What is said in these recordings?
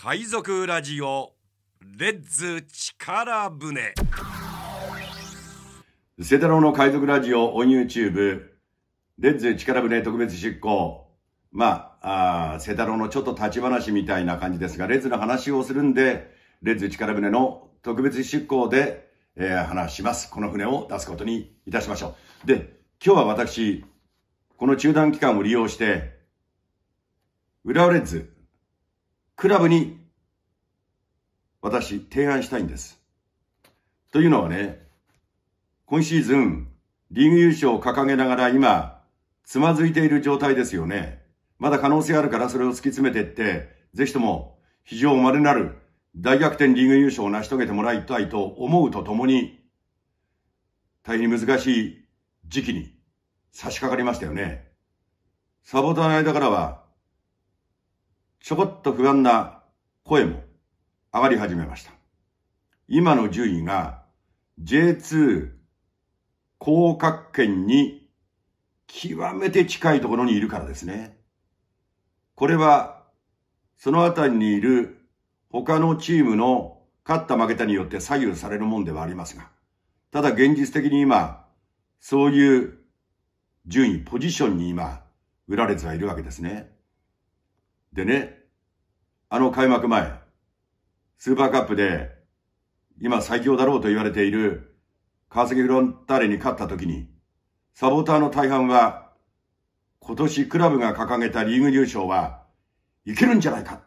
海賊ラジオレッズ力船瀬太郎の海賊ラジオオン YouTube レッズ力船特別執行まああ瀬太郎のちょっと立ち話みたいな感じですがレッズの話をするんでレッズ力船の特別執行で、えー、話しますこの船を出すことにいたしましょうで今日は私この中断期間を利用して浦和レッズクラブに私提案したいんです。というのはね、今シーズンリーグ優勝を掲げながら今、つまずいている状態ですよね。まだ可能性あるからそれを突き詰めていって、ぜひとも非常稀なる大逆転リーグ優勝を成し遂げてもらいたいと思うとともに、大変難しい時期に差し掛かりましたよね。サポーターの間からは、ちょこっと不安な声も上がり始めました。今の順位が J2 降格圏に極めて近いところにいるからですね。これは、そのあたりにいる他のチームの勝った負けたによって左右されるもんではありますが、ただ現実的に今、そういう順位、ポジションに今、売られてはいるわけですね。でね、あの開幕前、スーパーカップで、今最強だろうと言われている、川崎フロンターレに勝った時に、サポーターの大半は、今年クラブが掲げたリーグ優勝は、いけるんじゃないか、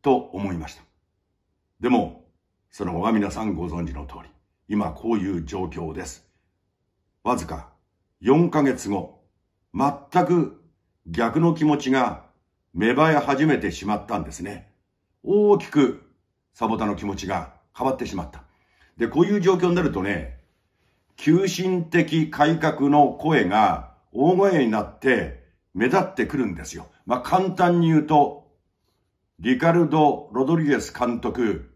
と思いました。でも、その後は皆さんご存知の通り、今こういう状況です。わずか4ヶ月後、全く逆の気持ちが芽生え始めてしまったんですね。大きくサボタの気持ちが変わってしまった。で、こういう状況になるとね、急進的改革の声が大声になって目立ってくるんですよ。まあ、簡単に言うと、リカルド・ロドリゲス監督、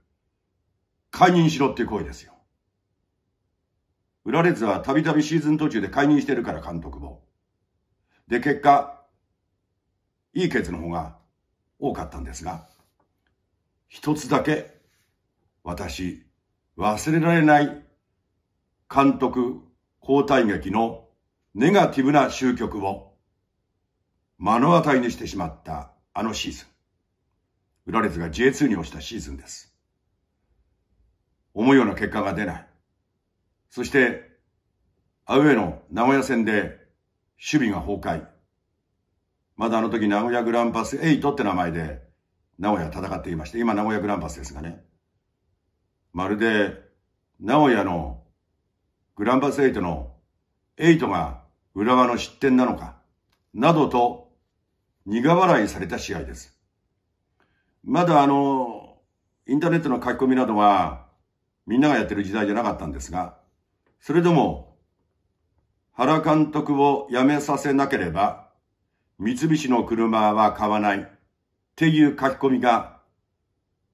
解任しろっていう声ですよ。レ列はたびたびシーズン途中で解任してるから監督も。で、結果、いいケツの方が多かったんですが、一つだけ、私、忘れられない監督交代劇のネガティブな終局を目の当たりにしてしまったあのシーズン。ラレズが J2 に落ちたシーズンです。思うような結果が出ない。そして、アウェイの名古屋戦で守備が崩壊。まだあの時名古屋グランパス8って名前で名古屋戦っていまして、今名古屋グランパスですがね。まるで、名古屋のグランパス8の8が浦和の失点なのか、などと苦笑いされた試合です。まだあの、インターネットの書き込みなどは、みんながやってる時代じゃなかったんですが、それでも、原監督を辞めさせなければ、三菱の車は買わない。っていう書き込みが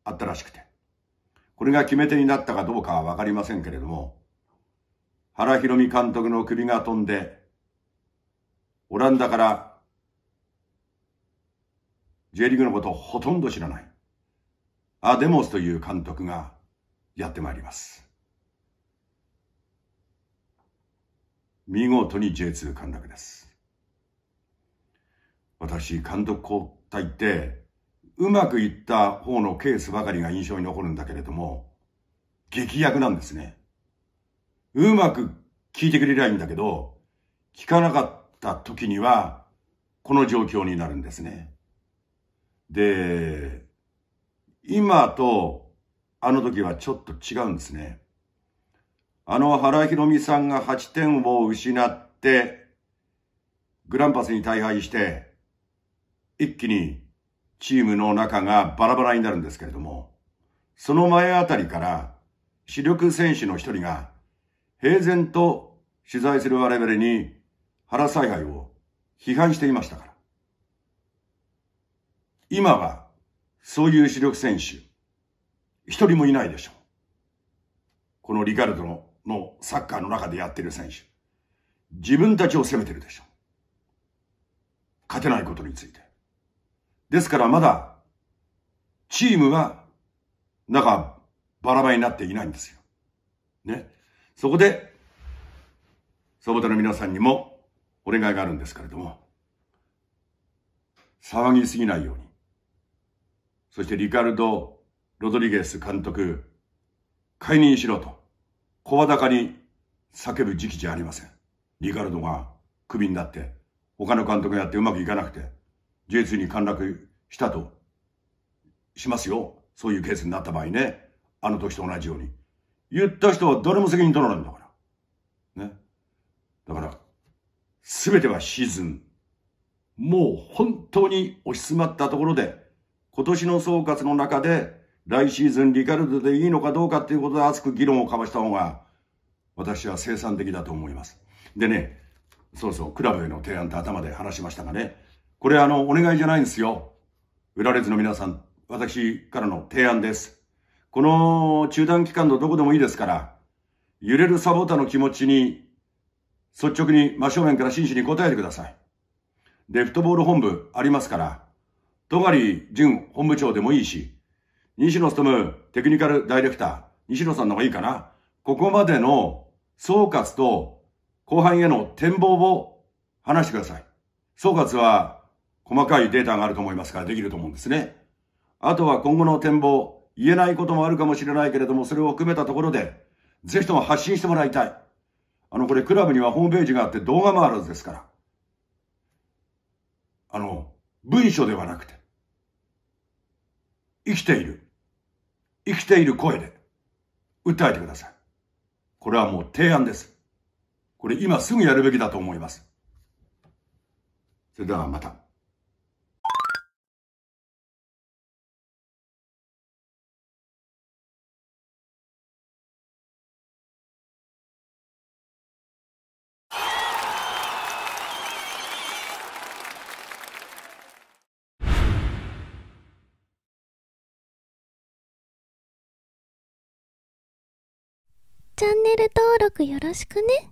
あったらしくて。これが決め手になったかどうかはわかりませんけれども、原博美監督の首が飛んで、オランダから J リーグのことをほとんど知らない、アデモスという監督がやってまいります。見事に J2 陥落です。私、監督交代ってうまくいった方のケースばかりが印象に残るんだけれども、劇薬なんですね。うまく聞いてくれりゃいいんだけど、聞かなかった時には、この状況になるんですね。で、今とあの時はちょっと違うんですね。あの原ひ美さんが8点を失って、グランパスに大敗して、一気にチームの中がバラバラになるんですけれども、その前あたりから主力選手の一人が平然と取材する我々に原采配を批判していましたから。今はそういう主力選手一人もいないでしょう。このリカルドののサッカーの中でやってる選手。自分たちを責めてるでしょう。勝てないことについて。ですからまだ、チームが、なんか、バラバラになっていないんですよ。ね。そこで、そボたの皆さんにもお願いがあるんですけれども、騒ぎすぎないように。そしてリカルド・ロドリゲス監督、解任しろと、声高に叫ぶ時期じゃありません。リカルドがクビになって、他の監督がやってうまくいかなくて、J2 に陥落したとしますよ。そういうケースになった場合ね。あの時と同じように。言った人は誰も責任取らないんだから。ね。だから、すべてはシーズン。もう本当に押し詰まったところで、今年の総括の中で、来シーズンリカルドでいいのかどうかっていうことで熱く議論を交わした方が、私は生産的だと思います。でね、そうそう、クラブへの提案って頭で話しましたがね、これあの、お願いじゃないんですよ。裏列の皆さん、私からの提案です。この中断期間のどこでもいいですから、揺れるサポーターの気持ちに率直に真正面から真摯に答えてください。レフトボール本部ありますから、戸狩淳本部長でもいいし、西野勤テクニカルダイレクター、西野さんの方がいいかな。ここまでの総括と後半への展望を話してください。総括は細かいデータがあると思いますからできると思うんですね。あとは今後の展望、言えないこともあるかもしれないけれども、それを含めたところで、ぜひとも発信してもらいたい。あの、これクラブにはホームページがあって動画もあるんですから。あの、文書ではなくて、生きている、生きている声で、訴えてください。これはもう提案です。これ今すぐやるべきだと思います。それではまた。チャンネル登録よろしくね。